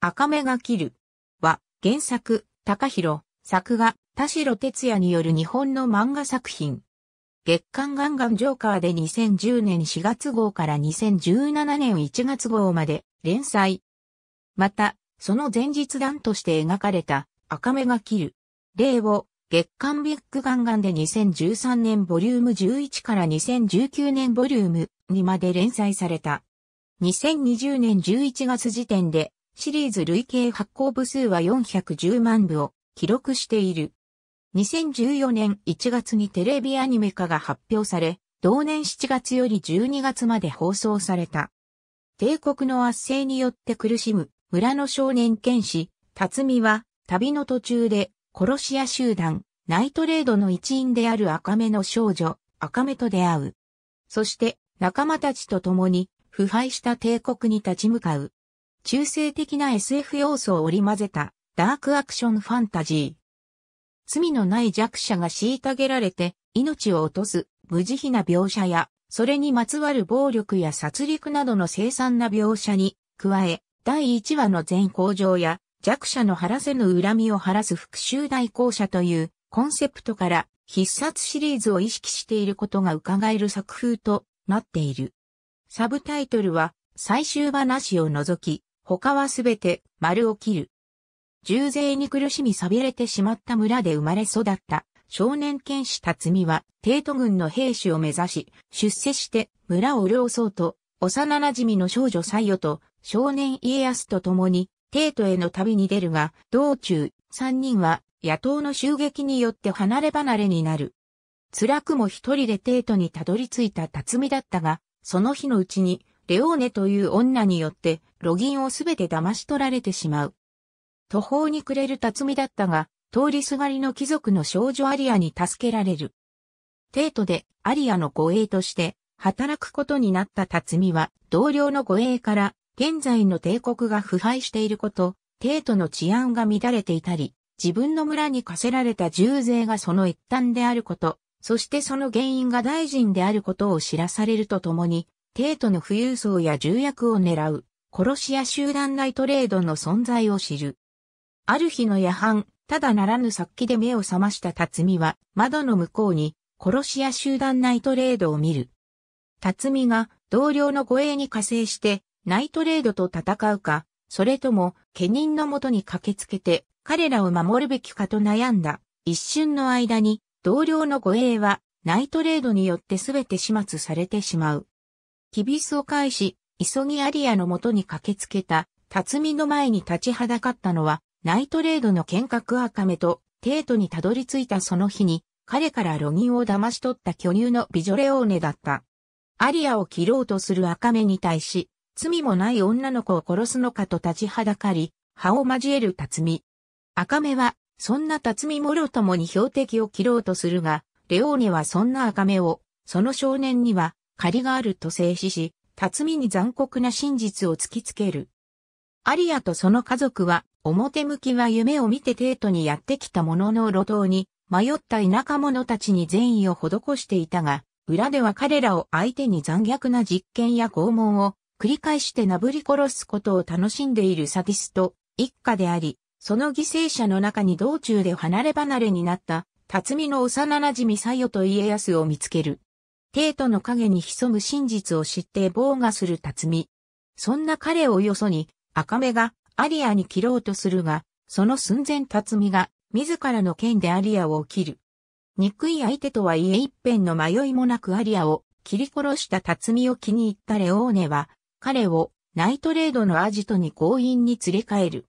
赤目が切る。は、原作、高弘、作画、田代哲也による日本の漫画作品。月刊ガンガンジョーカーで2010年4月号から2017年1月号まで連載。また、その前日談として描かれた赤目が切る。例を月刊ビッグガンガンで2013年ボリューム11から2019年ボリューム2まで連載された。2020年11月時点でシリーズ累計発行部数は410万部を記録している。2014年1月にテレビアニメ化が発表され、同年7月より12月まで放送された。帝国の圧政によって苦しむ村の少年剣士、辰巳は旅の途中で殺し屋集団、ナイトレードの一員である赤目の少女、赤目と出会う。そして仲間たちと共に腐敗した帝国に立ち向かう。中性的な SF 要素を織り交ぜたダークアクションファンタジー。罪のない弱者が虐げられて命を落とす無慈悲な描写や、それにまつわる暴力や殺戮などの凄惨な描写に加え、第1話の全工場や弱者の晴らせぬ恨みを晴らす復讐代行者というコンセプトから必殺シリーズを意識していることが伺える作風となっている。サブタイトルは最終話なしを除き、他はすべて丸を切る。重税に苦しみびれてしまった村で生まれ育った少年剣士辰巳は帝都軍の兵士を目指し、出世して村を漁そうと、幼馴染の少女西与と少年家康と共に帝都への旅に出るが、道中、三人は野党の襲撃によって離れ離れになる。辛くも一人で帝都にたどり着いた辰巳だったが、その日のうちにレオーネという女によって、ロギンをすべて騙し取られてしまう。途方に暮れる辰巳だったが、通りすがりの貴族の少女アリアに助けられる。帝都でアリアの護衛として働くことになった辰巳は同僚の護衛から現在の帝国が腐敗していること、帝都の治安が乱れていたり、自分の村に課せられた重税がその一端であること、そしてその原因が大臣であることを知らされるとともに、帝都の富裕層や重役を狙う、殺し屋集団内トレードの存在を知る。ある日の夜半、ただならぬ殺気で目を覚ました辰巳は、窓の向こうに、殺し屋集団ナイトレードを見る。辰巳が、同僚の護衛に加勢して、ナイトレードと戦うか、それとも、家人のもとに駆けつけて、彼らを守るべきかと悩んだ。一瞬の間に、同僚の護衛は、ナイトレードによって全て始末されてしまう。キビスを返し、急ぎアリアの元に駆けつけた、辰巳の前に立ちはだかったのは、ナイトレードの剣閣赤目と、テートにたどり着いたその日に、彼からロギンを騙し取った巨乳のビジョレオーネだった。アリアを切ろうとする赤目に対し、罪もない女の子を殺すのかと立ちはだかり、歯を交える辰巳。赤目は、そんな辰巳もろともに標的を切ろうとするが、レオーネはそんな赤目を、その少年には、借りがあると制止し、辰巳に残酷な真実を突きつける。アリアとその家族は、表向きは夢を見て帝都にやってきたものの路頭に、迷った田舎者たちに善意を施していたが、裏では彼らを相手に残虐な実験や拷問を繰り返してなぶり殺すことを楽しんでいるサディスト一家であり、その犠牲者の中に道中で離れ離れになった、辰巳の幼馴染みさよと家康を見つける。帝都の影に潜む真実を知って防がする辰巳。そんな彼をよそに、赤目がアリアに切ろうとするが、その寸前辰巳が、自らの剣でアリアを切る。憎い相手とはいえ一辺の迷いもなくアリアを切り殺した辰巳を気に入ったレオーネは、彼をナイトレードのアジトに強引に連れ帰る。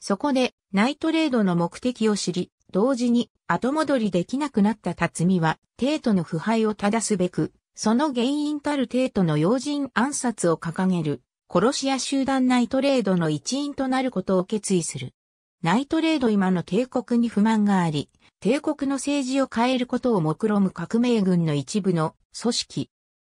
そこで、ナイトレードの目的を知り、同時に後戻りできなくなった辰巳は、帝都の腐敗を正すべく、その原因たる帝都の要人暗殺を掲げる、殺し屋集団ナイトレードの一員となることを決意する。ナイトレード今の帝国に不満があり、帝国の政治を変えることを目論む革命軍の一部の組織。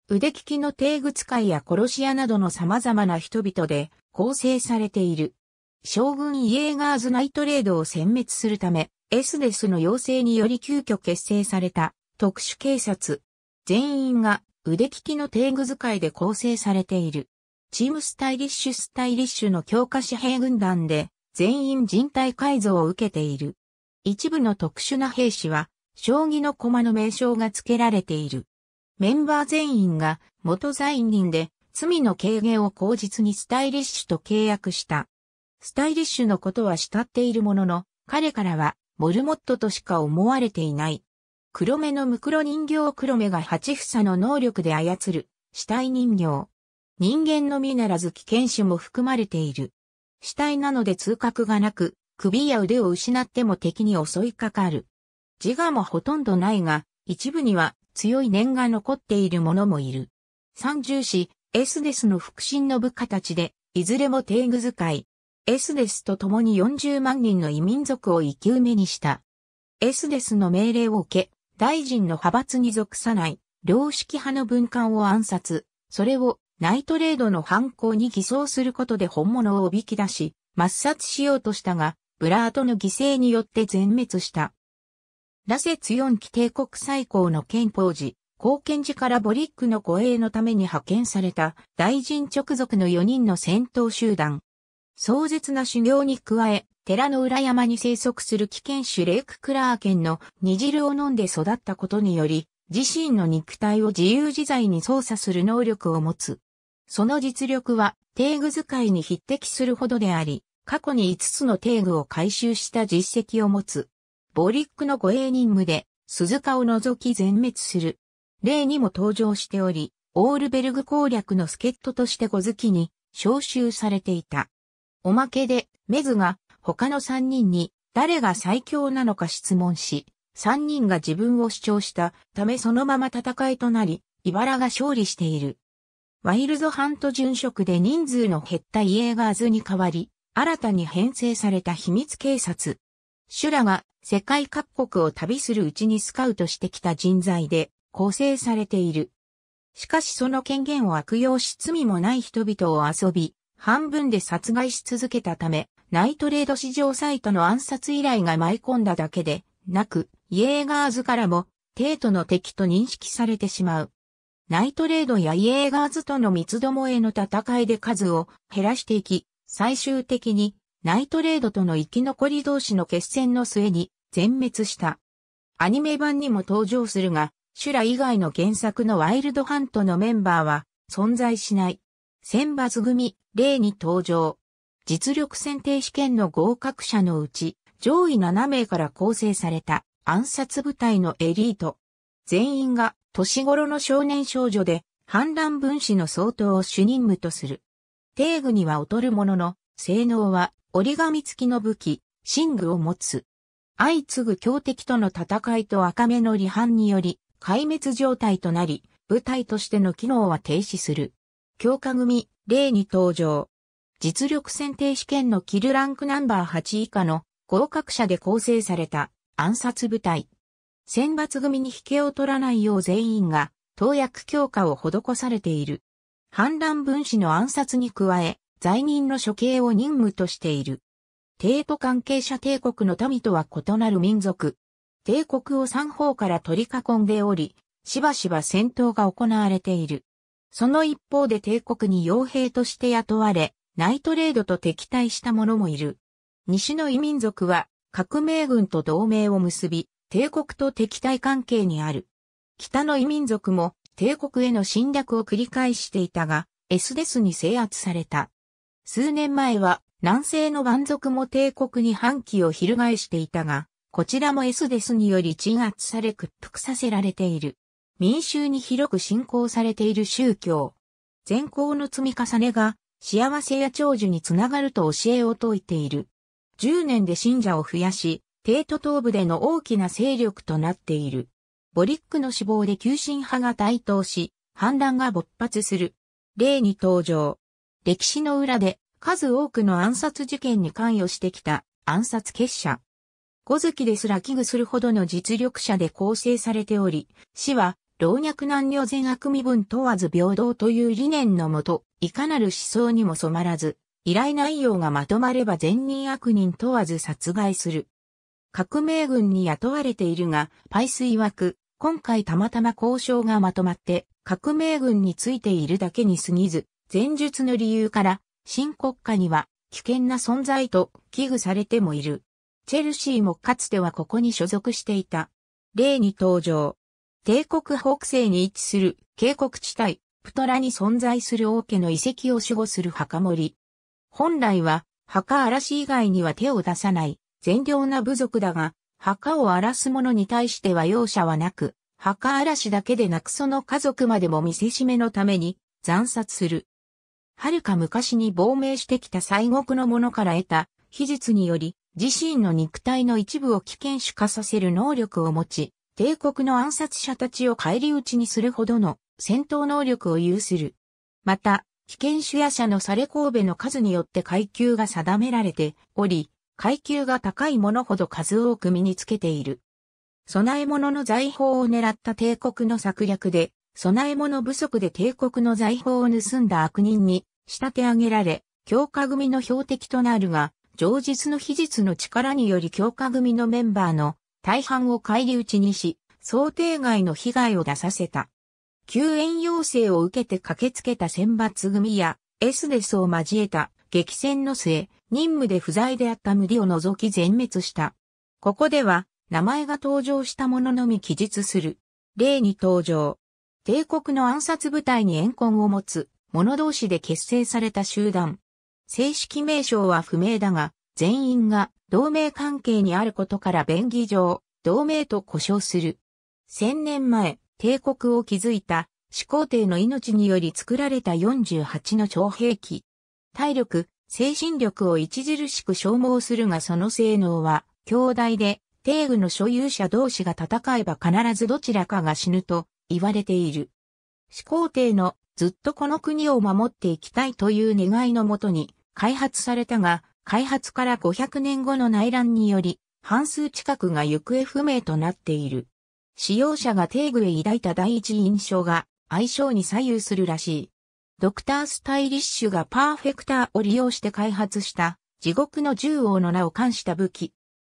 腕利きの帝具使いや殺し屋などの様々な人々で構成されている。将軍イエーガーズナイトレードを殲滅するため、エスデスの要請により急遽結成された特殊警察。全員が腕利きの定具使いで構成されている。チームスタイリッシュスタイリッシュの強化紙兵軍団で全員人体改造を受けている。一部の特殊な兵士は将棋の駒の名称が付けられている。メンバー全員が元在任で罪の軽減を口実にスタイリッシュと契約した。スタイリッシュのことは慕っているものの、彼からはモルモットとしか思われていない。黒目のムクロ人形黒目が八房の能力で操る死体人形。人間のみならず危険種も含まれている。死体なので痛覚がなく、首や腕を失っても敵に襲いかかる。自我もほとんどないが、一部には強い念が残っている者もいる。三重視、エスデスの腹心の部下たちで、いずれも定具使い、エスデスと共に40万人の異民族を生き埋めにした。エスデスの命令を受け、大臣の派閥に属さない、良識派の文官を暗殺、それをナイトレードの犯行に偽装することで本物をおびき出し、抹殺しようとしたが、ブラートの犠牲によって全滅した。セツ四期帝国最高の憲法時、貢献時からボリックの護衛のために派遣された大臣直属の4人の戦闘集団、壮絶な修行に加え、寺の裏山に生息する危険種レイククラーケンの煮汁を飲んで育ったことにより、自身の肉体を自由自在に操作する能力を持つ。その実力は、テーグ使いに匹敵するほどであり、過去に5つのテーグを回収した実績を持つ。ボリックの護衛任務で、鈴鹿を除き全滅する。例にも登場しており、オールベルグ攻略の助っ人として小月に招集されていた。おまけで、メズが他の3人に誰が最強なのか質問し、3人が自分を主張したためそのまま戦いとなり、茨が勝利している。ワイルドハント殉職で人数の減ったイエーガーズに代わり、新たに編成された秘密警察。シュラが世界各国を旅するうちにスカウトしてきた人材で構成されている。しかしその権限を悪用し罪もない人々を遊び、半分で殺害し続けたため、ナイトレード市場サイトの暗殺依頼が舞い込んだだけで、なく、イエーガーズからも、帝都の敵と認識されてしまう。ナイトレードやイエーガーズとの三つどもへの戦いで数を減らしていき、最終的に、ナイトレードとの生き残り同士の決戦の末に全滅した。アニメ版にも登場するが、シュラ以外の原作のワイルドハントのメンバーは存在しない。選抜組、例に登場。実力選定試験の合格者のうち、上位7名から構成された暗殺部隊のエリート。全員が年頃の少年少女で、反乱分子の相当を主任務とする。定具には劣るものの、性能は折り紙付きの武器、寝具を持つ。相次ぐ強敵との戦いと赤目の離反により、壊滅状態となり、部隊としての機能は停止する。強化組、例に登場。実力選定試験のキルランクナンバー8以下の合格者で構成された暗殺部隊。選抜組に引けを取らないよう全員が投薬強化を施されている。反乱分子の暗殺に加え、罪人の処刑を任務としている。帝都関係者帝国の民とは異なる民族。帝国を三方から取り囲んでおり、しばしば戦闘が行われている。その一方で帝国に傭兵として雇われ、ナイトレードと敵対した者もいる。西の異民族は革命軍と同盟を結び、帝国と敵対関係にある。北の異民族も帝国への侵略を繰り返していたが、エスデスに制圧された。数年前は南西の蛮族も帝国に反旗を翻していたが、こちらもエスデスにより鎮圧され屈服させられている。民衆に広く信仰されている宗教。善行の積み重ねが幸せや長寿につながると教えを説いている。10年で信者を増やし、帝都東部での大きな勢力となっている。ボリックの死亡で急進派が台頭し、反乱が勃発する。例に登場。歴史の裏で数多くの暗殺事件に関与してきた暗殺結社。小月ですら危惧するほどの実力者で構成されており、死は老若男女全悪身分問わず平等という理念のもと、いかなる思想にも染まらず、依頼内容がまとまれば善人悪人問わず殺害する。革命軍に雇われているが、パイス曰く、今回たまたま交渉がまとまって、革命軍についているだけに過ぎず、前述の理由から、新国家には危険な存在と危惧されてもいる。チェルシーもかつてはここに所属していた。例に登場。帝国北西に位置する渓谷地帯、プトラに存在する王家の遺跡を守護する墓守。本来は、墓荒らし以外には手を出さない、善良な部族だが、墓を荒らす者に対しては容赦はなく、墓荒らしだけでなくその家族までも見せしめのために、惨殺する。遥か昔に亡命してきた西国の者から得た、秘術により、自身の肉体の一部を危険種化させる能力を持ち、帝国の暗殺者たちを返り討ちにするほどの戦闘能力を有する。また、危険主夜者のされ神戸の数によって階級が定められており、階級が高いものほど数多く身につけている。備え物の財宝を狙った帝国の策略で、備え物不足で帝国の財宝を盗んだ悪人に仕立て上げられ、強化組の標的となるが、上実の秘術の力により強化組のメンバーの大半を返り討ちにし、想定外の被害を出させた。救援要請を受けて駆けつけた選抜組や、エスデスを交えた激戦の末、任務で不在であった無理を除き全滅した。ここでは、名前が登場したもののみ記述する。例に登場。帝国の暗殺部隊に怨恨を持つ、者同士で結成された集団。正式名称は不明だが、全員が同盟関係にあることから便宜上、同盟と呼称する。千年前、帝国を築いた始皇帝の命により作られた48の長兵器。体力、精神力を著しく消耗するがその性能は、強大で、帝具の所有者同士が戦えば必ずどちらかが死ぬと言われている。始皇帝のずっとこの国を守っていきたいという願いのもとに開発されたが、開発から500年後の内乱により、半数近くが行方不明となっている。使用者がテーグへ抱いた第一印象が相性に左右するらしい。ドクター・スタイリッシュがパーフェクターを利用して開発した地獄の銃王の名を冠した武器。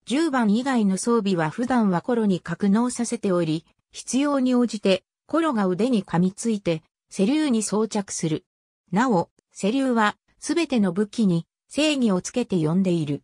10番以外の装備は普段はコロに格納させており、必要に応じてコロが腕に噛みついて、セリューに装着する。なお、セリューはすべての武器に正義をつけて呼んでいる。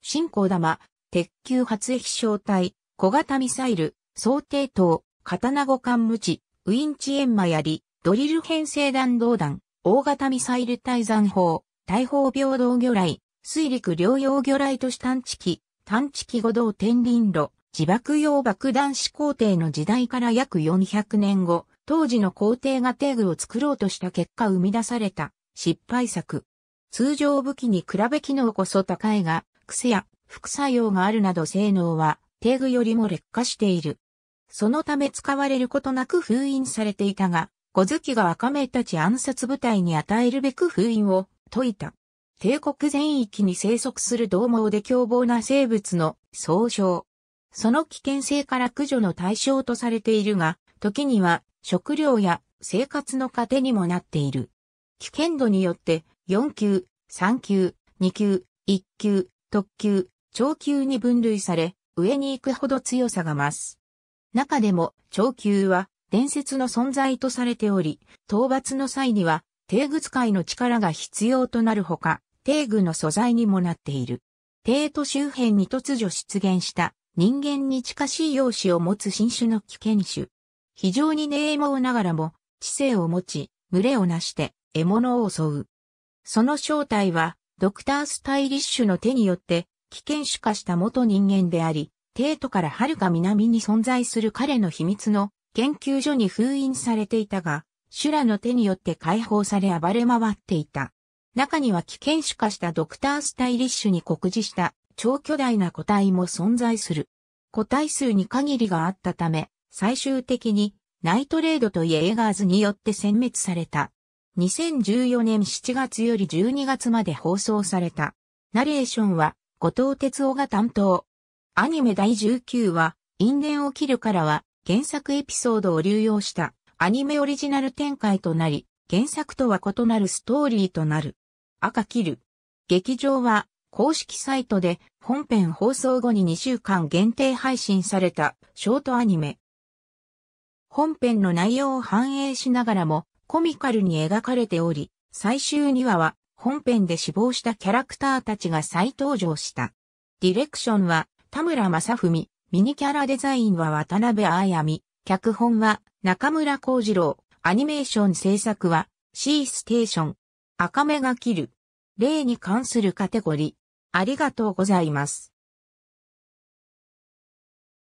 新光玉、鉄球発液小隊、小型ミサイル、想定等、刀五冠無知、ウィンチエンマやり、ドリル編成弾道弾、大型ミサイル対山砲、大砲平等魚雷、水陸両用魚雷都市探知機、探知機五道天輪路、自爆用爆弾始皇帝の時代から約400年後、当時の皇帝が定具を作ろうとした結果生み出された失敗作。通常武器に比べ機能こそ高いが、癖や副作用があるなど性能は、テグよりも劣化している。そのため使われることなく封印されていたが、小月が赤目たち暗殺部隊に与えるべく封印を解いた。帝国全域に生息する同盟で凶暴な生物の総称。その危険性から駆除の対象とされているが、時には食料や生活の糧にもなっている。危険度によって4級、3級、2級、1級、特級、超級に分類され、上に行くほど強さが増す。中でも、超級は伝説の存在とされており、討伐の際には、帝具使いの力が必要となるほか、帝具の素材にもなっている。帝都周辺に突如出現した人間に近しい容姿を持つ新種の危険種。非常に冷猛ながらも知性を持ち、群れを成して獲物を襲う。その正体は、ドクター・スタイリッシュの手によって、危険種化した元人間であり、帝都から遥か南に存在する彼の秘密の研究所に封印されていたが、修羅の手によって解放され暴れ回っていた。中には危険種化したドクタースタイリッシュに酷似した超巨大な個体も存在する。個体数に限りがあったため、最終的にナイトレードとイエーガーズによって殲滅された。2014年7月より12月まで放送された。ナレーションは、後藤哲夫が担当。アニメ第19話、因縁を切るからは、原作エピソードを流用したアニメオリジナル展開となり、原作とは異なるストーリーとなる。赤切る。劇場は、公式サイトで本編放送後に2週間限定配信されたショートアニメ。本編の内容を反映しながらもコミカルに描かれており、最終2話は本編で死亡したキャラクターたちが再登場した。ディレクションは田村正文、ミニキャラデザインは渡辺彩美、脚本は中村幸次郎、アニメーション制作は C ステーション、赤目が切る。例に関するカテゴリー。ありがとうございます。